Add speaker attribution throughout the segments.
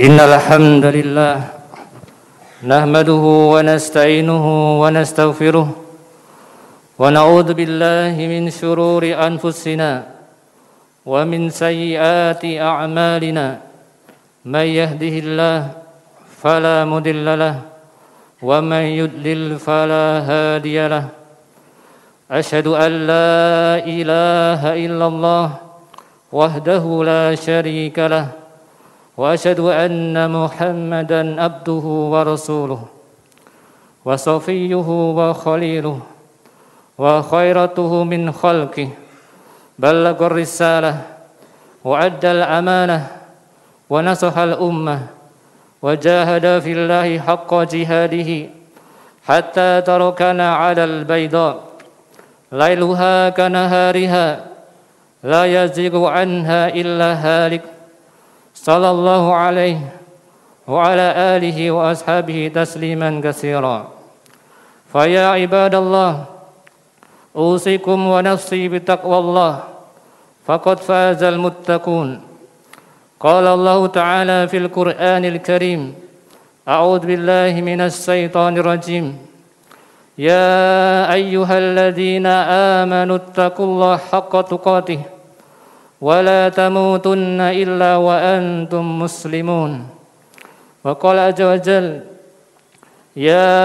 Speaker 1: إن الحمد لله نحمده ونستعينه ونستغفره ونعوذ بالله من شرور أنفسنا ومن سيئات أعمالنا من يهده الله فلا مضل له ومن يضلل فلا هادي له أشهد أن لا إله إلا الله وحده لا شريك له واشهد ان محمدا عبده ورسوله وصفيه وخليله وخيرته من خلقه بلغ الرساله وعد الامانه ونصح الامه وجاهد في الله حق جهاده حتى تركنا على البيضاء ليلها كنهارها لا يزيغ عنها الا هالك صلى الله عليه وعلى آله وأصحابه تسليما كثيرا فيا عباد الله أوصيكم ونفسي بتقوى الله فقد فاز المتقون قال الله تعالى في القرآن الكريم أعوذ بالله من الشيطان الرجيم يا أيها الذين آمنوا اتقوا الله حق تقاته ولا تموتن إلا وأنتم مسلمون وقال عز وجل يا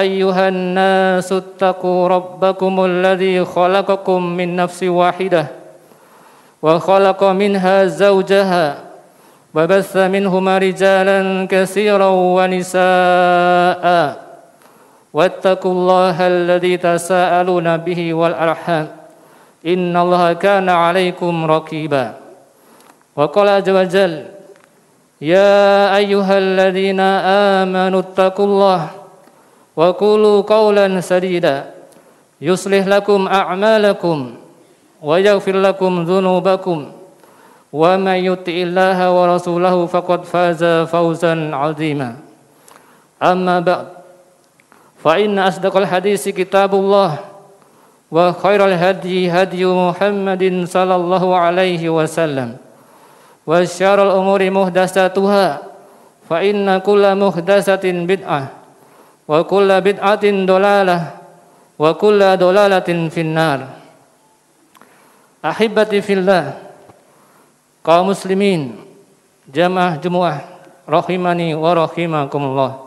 Speaker 1: أيها الناس اتقوا ربكم الذي خلقكم من نفس واحدة وخلق منها زوجها وبث منهما رجالا كثيرا ونساء واتقوا الله الذي تساءلون به والأرحام إن الله كان عليكم رقيبا وقال عز وجل يا أيها الذين آمنوا اتقوا الله وقولوا قولا سديدا يصلح لكم أعمالكم ويغفر لكم ذنوبكم ومن يطع الله ورسوله فقد فاز فوزا عظيما أما بعد فإن أصدق الحديث كتاب الله وخير الهدي هدي محمد صلى الله عليه وسلم وشر الأمور محدثاتها فإن كل محدثة بدعة وكل بدعة ضلالة وكل ضلالة في النار أحبتي في الله kaum muslimin jamaah jumuah rahimani wa rahimakumullah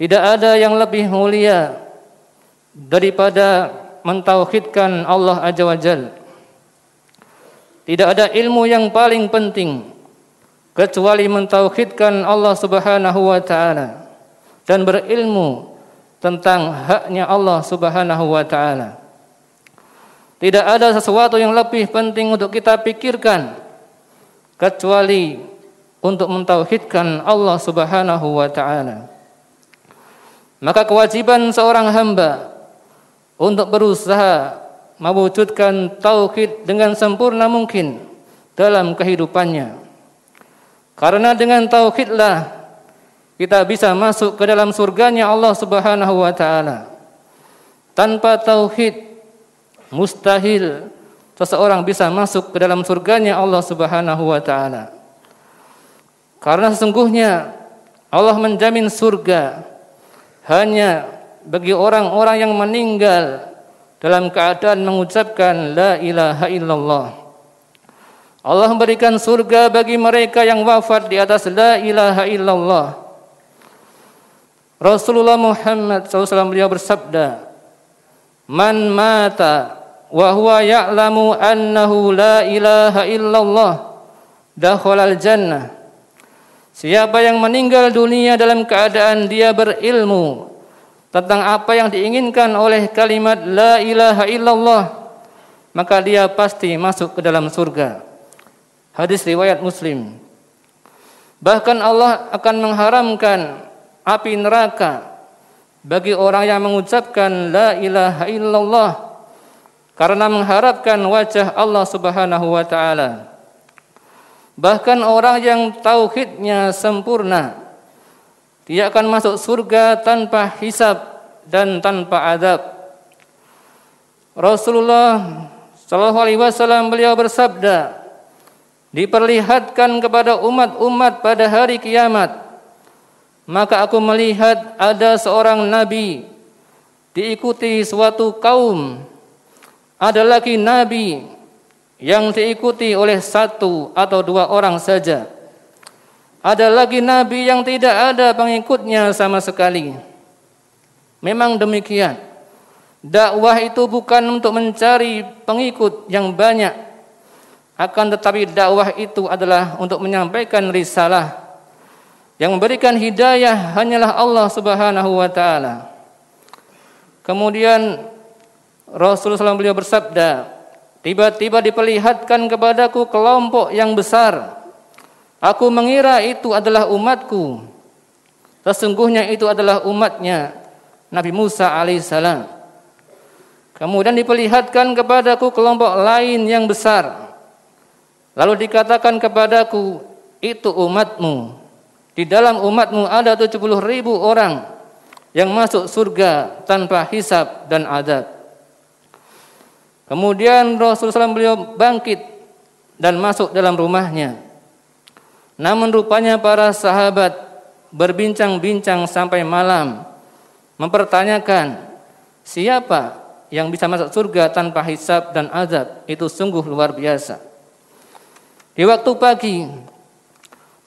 Speaker 1: tidak ada yang lebih mulia daripada mentauhidkan Allah Azza wa Jal. Tidak ada ilmu yang paling penting kecuali mentauhidkan Allah Subhanahu wa taala dan berilmu tentang haknya Allah Subhanahu wa taala. Tidak ada sesuatu yang lebih penting untuk kita pikirkan kecuali untuk mentauhidkan Allah Subhanahu wa taala. Maka kewajiban seorang hamba untuk berusaha mewujudkan tauhid dengan sempurna mungkin dalam kehidupannya. Karena dengan tauhidlah kita bisa masuk ke dalam surganya Allah Subhanahu wa taala. Tanpa tauhid mustahil seseorang bisa masuk ke dalam surganya Allah Subhanahu wa taala. Karena sesungguhnya Allah menjamin surga hanya bagi orang-orang yang meninggal dalam keadaan mengucapkan la ilaha illallah. Allah memberikan surga bagi mereka yang wafat di atas la ilaha illallah. Rasulullah Muhammad SAW beliau bersabda, "Man mata wa huwa ya'lamu annahu la ilaha illallah dakhalal jannah." Siapa yang meninggal dunia dalam keadaan dia berilmu tentang apa yang diinginkan oleh kalimat la ilaha illallah maka dia pasti masuk ke dalam surga. Hadis riwayat Muslim. Bahkan Allah akan mengharamkan api neraka bagi orang yang mengucapkan la ilaha illallah karena mengharapkan wajah Allah Subhanahu wa taala. Bahkan orang yang tauhidnya sempurna dia akan masuk surga tanpa hisab dan tanpa adab. Rasulullah Shallallahu Alaihi Wasallam beliau bersabda, diperlihatkan kepada umat-umat pada hari kiamat, maka aku melihat ada seorang nabi diikuti suatu kaum. Ada lagi nabi yang diikuti oleh satu atau dua orang saja. Ada lagi nabi yang tidak ada pengikutnya sama sekali. Memang demikian. Dakwah itu bukan untuk mencari pengikut yang banyak. Akan tetapi dakwah itu adalah untuk menyampaikan risalah. Yang memberikan hidayah hanyalah Allah Subhanahu wa taala. Kemudian Rasulullah SAW beliau bersabda, tiba-tiba diperlihatkan kepadaku kelompok yang besar Aku mengira itu adalah umatku. Sesungguhnya itu adalah umatnya Nabi Musa alaihissalam. Kemudian diperlihatkan kepadaku kelompok lain yang besar. Lalu dikatakan kepadaku, itu umatmu. Di dalam umatmu ada 70 ribu orang yang masuk surga tanpa hisab dan adab. Kemudian Rasulullah SAW beliau bangkit dan masuk dalam rumahnya. Namun rupanya para sahabat berbincang-bincang sampai malam mempertanyakan siapa yang bisa masuk surga tanpa hisab dan azab itu sungguh luar biasa. Di waktu pagi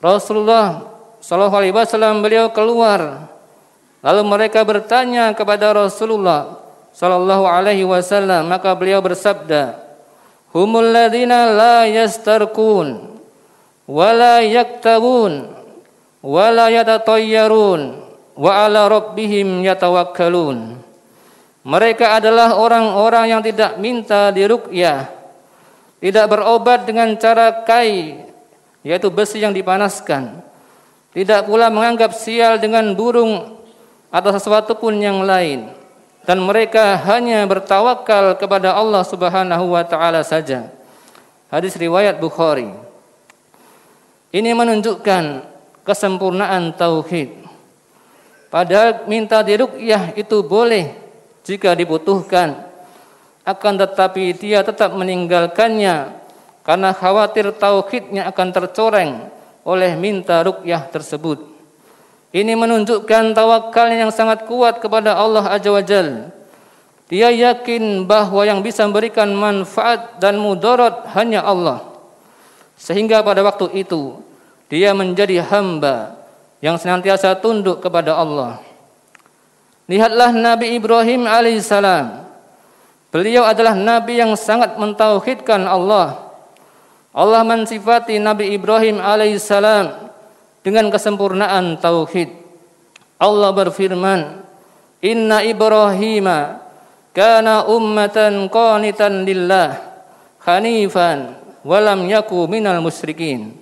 Speaker 1: Rasulullah Shallallahu Alaihi Wasallam beliau keluar lalu mereka bertanya kepada Rasulullah Shallallahu Alaihi Wasallam maka beliau bersabda Humul ladina la yastarkun wala yaktarun wala yatatayyarun wa ala rabbihim yatawakkalun mereka adalah orang-orang yang tidak minta diruqyah tidak berobat dengan cara kai yaitu besi yang dipanaskan tidak pula menganggap sial dengan burung atau sesuatu pun yang lain dan mereka hanya bertawakal kepada Allah Subhanahu wa taala saja hadis riwayat Bukhari ini menunjukkan kesempurnaan tauhid. Padahal minta diruqyah itu boleh jika dibutuhkan. Akan tetapi dia tetap meninggalkannya karena khawatir tauhidnya akan tercoreng oleh minta ruqyah tersebut. Ini menunjukkan tawakal yang sangat kuat kepada Allah Azza wa Dia yakin bahwa yang bisa memberikan manfaat dan mudarat hanya Allah. Sehingga pada waktu itu dia menjadi hamba yang senantiasa tunduk kepada Allah. Lihatlah Nabi Ibrahim alaihissalam. Beliau adalah nabi yang sangat mentauhidkan Allah. Allah mensifati Nabi Ibrahim alaihissalam dengan kesempurnaan tauhid. Allah berfirman, "Inna Ibrahima kana ummatan qanitan lillah hanifan walam yaku minal musyrikin.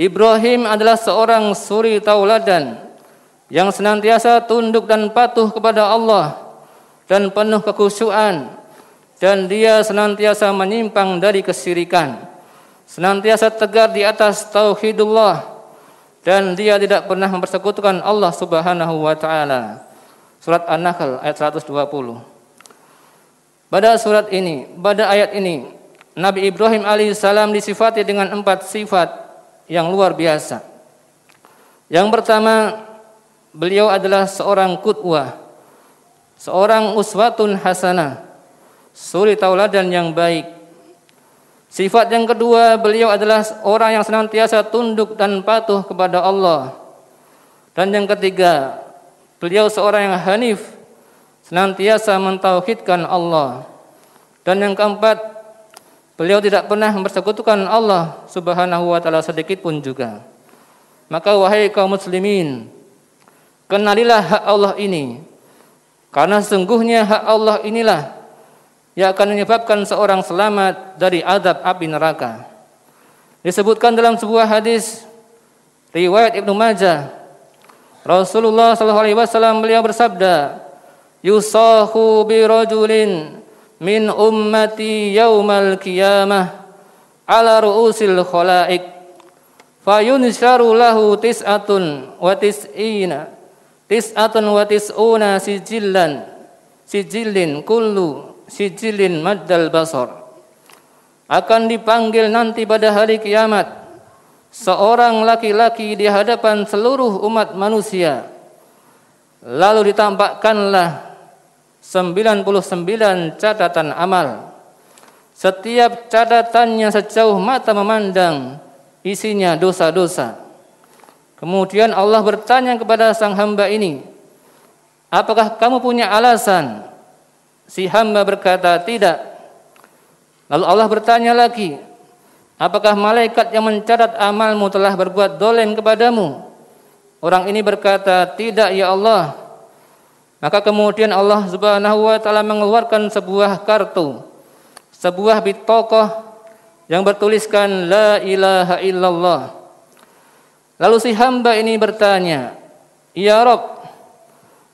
Speaker 1: Ibrahim adalah seorang suri tauladan yang senantiasa tunduk dan patuh kepada Allah dan penuh kekhusyuan dan dia senantiasa menyimpang dari kesirikan. Senantiasa tegar di atas tauhidullah dan dia tidak pernah mempersekutukan Allah Subhanahu wa taala. Surat An-Nahl ayat 120. Pada surat ini, pada ayat ini Nabi Ibrahim alaihissalam disifati dengan empat sifat yang luar biasa. Yang pertama, beliau adalah seorang kutwah, seorang uswatun hasanah, suri tauladan yang baik. Sifat yang kedua, beliau adalah orang yang senantiasa tunduk dan patuh kepada Allah. Dan yang ketiga, beliau seorang yang hanif, senantiasa mentauhidkan Allah. Dan yang keempat, Beliau tidak pernah mempersekutukan Allah Subhanahu wa taala sedikit pun juga. Maka wahai kaum muslimin, kenalilah hak Allah ini. Karena sungguhnya hak Allah inilah yang akan menyebabkan seorang selamat dari adab api neraka. Disebutkan dalam sebuah hadis riwayat Ibnu Majah Rasulullah sallallahu alaihi wasallam beliau bersabda, "Yusahu bi rajulin min ummati yaumal qiyamah ala ru'usil khalaik fayunsharu lahu tis'atun wa tis'ina tis'atun wa tis'una sijillan sijillin kullu sijillin maddal basar akan dipanggil nanti pada hari kiamat seorang laki-laki di hadapan seluruh umat manusia lalu ditampakkanlah 99 catatan amal. Setiap catatannya sejauh mata memandang isinya dosa-dosa. Kemudian Allah bertanya kepada sang hamba ini, "Apakah kamu punya alasan?" Si hamba berkata, "Tidak." Lalu Allah bertanya lagi, Apakah malaikat yang mencatat amalmu telah berbuat dolim kepadamu? Orang ini berkata, tidak ya Allah. Maka kemudian Allah Subhanahu wa taala mengeluarkan sebuah kartu, sebuah bitokoh yang bertuliskan la ilaha illallah. Lalu si hamba ini bertanya, "Ya Rob,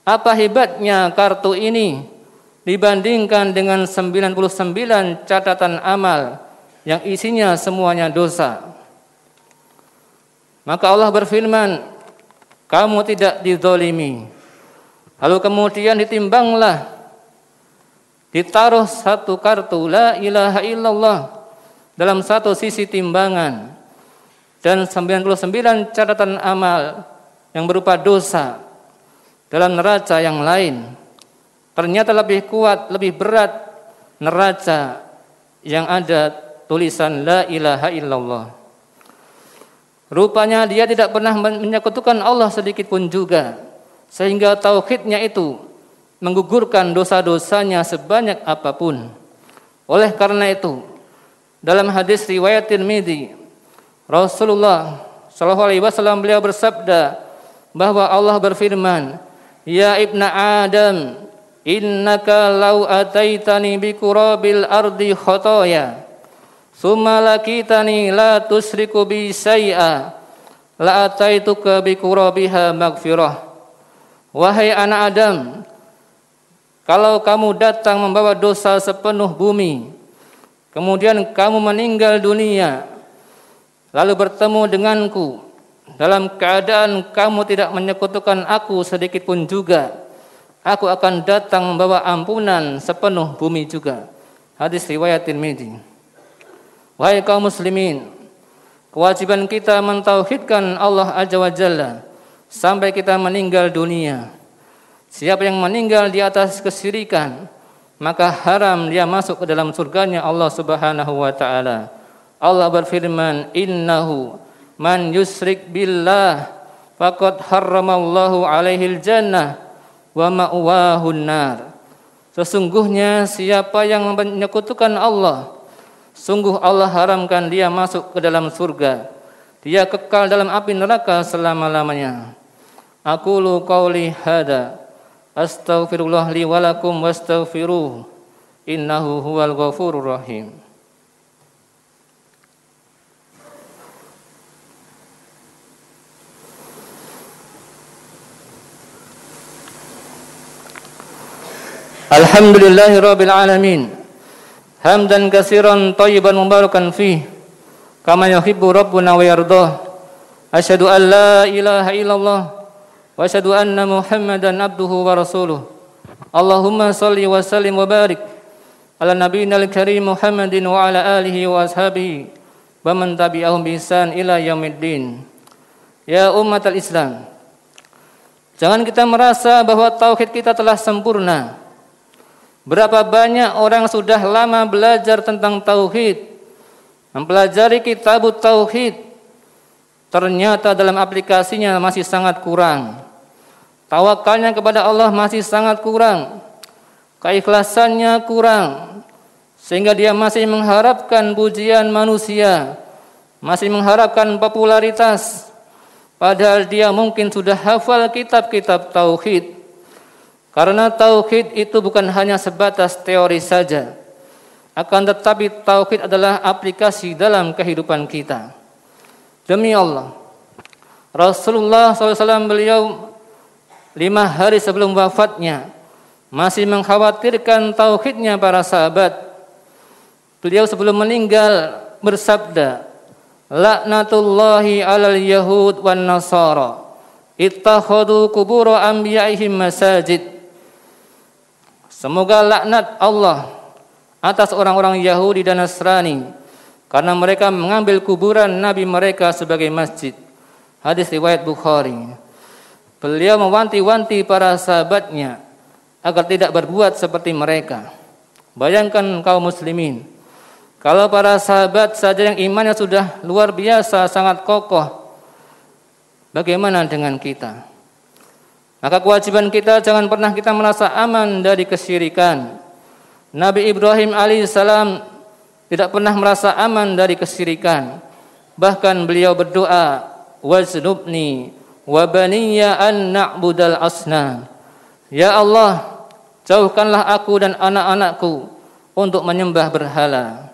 Speaker 1: apa hebatnya kartu ini dibandingkan dengan 99 catatan amal yang isinya semuanya dosa?" Maka Allah berfirman, "Kamu tidak didolimi Lalu kemudian ditimbanglah ditaruh satu kartu la ilaha illallah dalam satu sisi timbangan dan 99 catatan amal yang berupa dosa dalam neraca yang lain ternyata lebih kuat, lebih berat neraca yang ada tulisan la ilaha illallah. Rupanya dia tidak pernah menyekutukan Allah sedikit pun juga. Sehingga tauhidnya itu menggugurkan dosa-dosanya sebanyak apapun. Oleh karena itu, dalam hadis riwayat Tirmidzi, Rasulullah Shallallahu alaihi wasallam beliau bersabda bahwa Allah berfirman, "Ya ibnu Adam, innaka law ataitani bi kurabil ardi khotoya, summa lakitani la tusriku bi syai'a, la ataituka bi kurabiha maghfirah." Wahai anak Adam, kalau kamu datang membawa dosa sepenuh bumi, kemudian kamu meninggal dunia, lalu bertemu denganku, dalam keadaan kamu tidak menyekutukan aku sedikit pun juga, aku akan datang membawa ampunan sepenuh bumi juga. Hadis riwayat Tirmizi. Wahai kaum muslimin, kewajiban kita mentauhidkan Allah Azza wa Jalla sampai kita meninggal dunia. Siapa yang meninggal di atas kesirikan, maka haram dia masuk ke dalam surganya Allah Subhanahu wa taala. Allah berfirman, "Innahu man yusrik billah faqad harramallahu alaihil jannah wa ma'wahun nar." Sesungguhnya siapa yang menyekutukan Allah, sungguh Allah haramkan dia masuk ke dalam surga. Dia kekal dalam api neraka selama-lamanya. Aqulu qawli hada astaghfirullah li walakum wastaghfiruh innahu huwal ghafurur rahim. Alhamdulillahi Rabbil Alamin Hamdan kasiran tayyiban mubarakan fi, Kama yuhibbu Rabbuna wa yardah Asyadu an la ilaha illallah واشهد ان محمدا عبده ورسوله اللهم صل وسلم وبارك على نبينا الكريم محمد وعلى اله واصحابه ومن تبعهم باحسان الى يوم الدين ya umat al-islam jangan kita merasa bahwa tauhid kita telah sempurna berapa banyak orang sudah lama belajar tentang tauhid mempelajari kitab tauhid ternyata dalam aplikasinya masih sangat kurang Tawakalnya kepada Allah masih sangat kurang. Keikhlasannya kurang. Sehingga dia masih mengharapkan pujian manusia. Masih mengharapkan popularitas. Padahal dia mungkin sudah hafal kitab-kitab tauhid. Karena tauhid itu bukan hanya sebatas teori saja. Akan tetapi tauhid adalah aplikasi dalam kehidupan kita. Demi Allah, Rasulullah SAW beliau lima hari sebelum wafatnya masih mengkhawatirkan tauhidnya para sahabat. Beliau sebelum meninggal bersabda, "Laknatullahi 'alal yahud wan nasara ittakhadhu qubur anbiya'ihim masajid." Semoga laknat Allah atas orang-orang Yahudi dan Nasrani karena mereka mengambil kuburan nabi mereka sebagai masjid. Hadis riwayat Bukhari. Beliau mewanti-wanti para sahabatnya agar tidak berbuat seperti mereka. Bayangkan kaum muslimin, kalau para sahabat saja yang imannya sudah luar biasa, sangat kokoh, bagaimana dengan kita? Maka kewajiban kita jangan pernah kita merasa aman dari kesyirikan. Nabi Ibrahim alaihissalam tidak pernah merasa aman dari kesyirikan. Bahkan beliau berdoa, "Waznubni wa baniya an na'budal asnam. Ya Allah, jauhkanlah aku dan anak-anakku untuk menyembah berhala.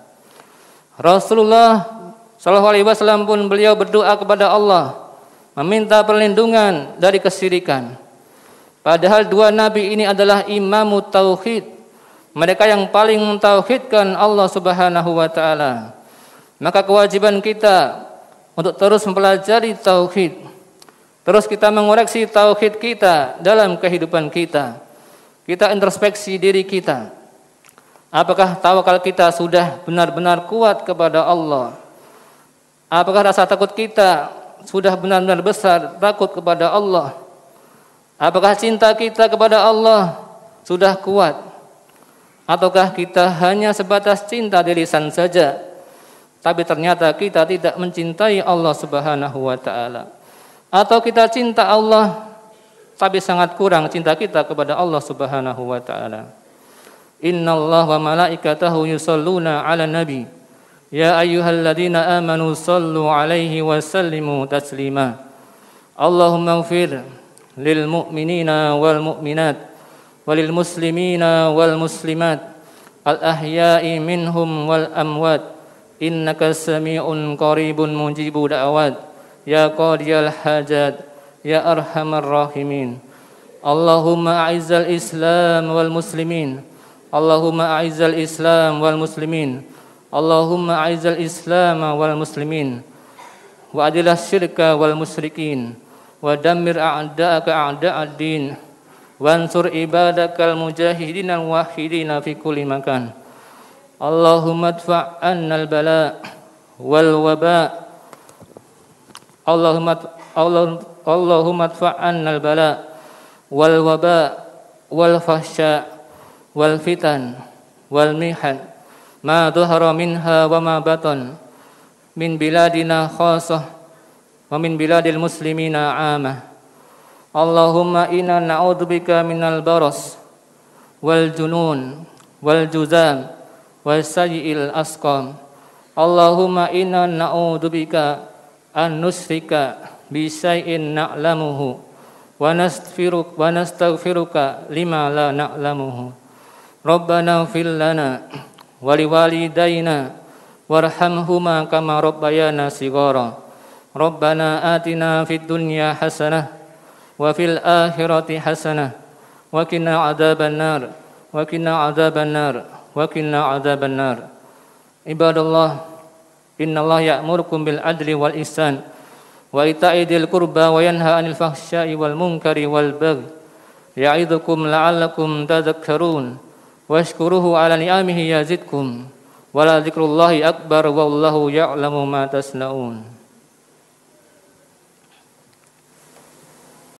Speaker 1: Rasulullah saw alaihi wasallam pun beliau berdoa kepada Allah meminta perlindungan dari kesyirikan. Padahal dua nabi ini adalah imam tauhid, mereka yang paling mentauhidkan Allah Subhanahu wa taala. Maka kewajiban kita untuk terus mempelajari tauhid Terus kita mengoreksi tauhid kita dalam kehidupan kita. Kita introspeksi diri kita. Apakah tawakal kita sudah benar-benar kuat kepada Allah? Apakah rasa takut kita sudah benar-benar besar takut kepada Allah? Apakah cinta kita kepada Allah sudah kuat? Ataukah kita hanya sebatas cinta di lisan saja? Tapi ternyata kita tidak mencintai Allah Subhanahu wa taala atau kita cinta Allah tapi sangat kurang cinta kita kepada Allah Subhanahu wa taala. Innallaha wa malaikatahu yusalluna 'alan nabi. Ya ayyuhalladzina amanu sallu 'alaihi wa sallimu taslima. Allahumma ighfir lil mu'minina wal mu'minat walil muslimina wal muslimat al ahya'i minhum wal amwat innaka samii'un qaribun mujibud da'awat ya qadiyal hajat ya arhamar rahimin Allahumma Aizal islam wal muslimin Allahumma a'izzal islam wal muslimin Allahumma a'izzal islam wal muslimin wa adillah syirka wal musyrikin wa dammir a'da'aka a'da'ad-din wansur ibadakal mujahidin al wahidin fi kulli makan Allahumma adfa' annal bala wal waba' Allahumma Allahumma tfa'anna al-bala wal waba wal fahsya wal fitan wal mihan ma dhahara minha wa ma batan min biladina khasah wa min biladil muslimina amah Allahumma inna na'udzubika minal baras wal junun wal juzam wal sayyi'il asqam Allahumma inna na'udzubika an nusrika bisain na'lamuhu wa nastaghfiruk wa nastaghfiruka lima la na'lamuhu rabbana fil lana wa liwalidayna warhamhuma kama rabbayana sigara rabbana atina fid dunya hasanah wa fil akhirati hasanah wa qina adzaban nar wa qina adzaban nar wa qina adzaban nar ibadallah Inna Allah ya'murukum bil adli wal ihsan wa ita'i dzil qurba wa yanha 'anil fahsya'i wal munkari wal baghi ya'idzukum la'allakum tadhakkarun washkuruhu 'ala ni'amihi yazidkum wa la dzikrullahi akbar wallahu ya'lamu ma tasna'un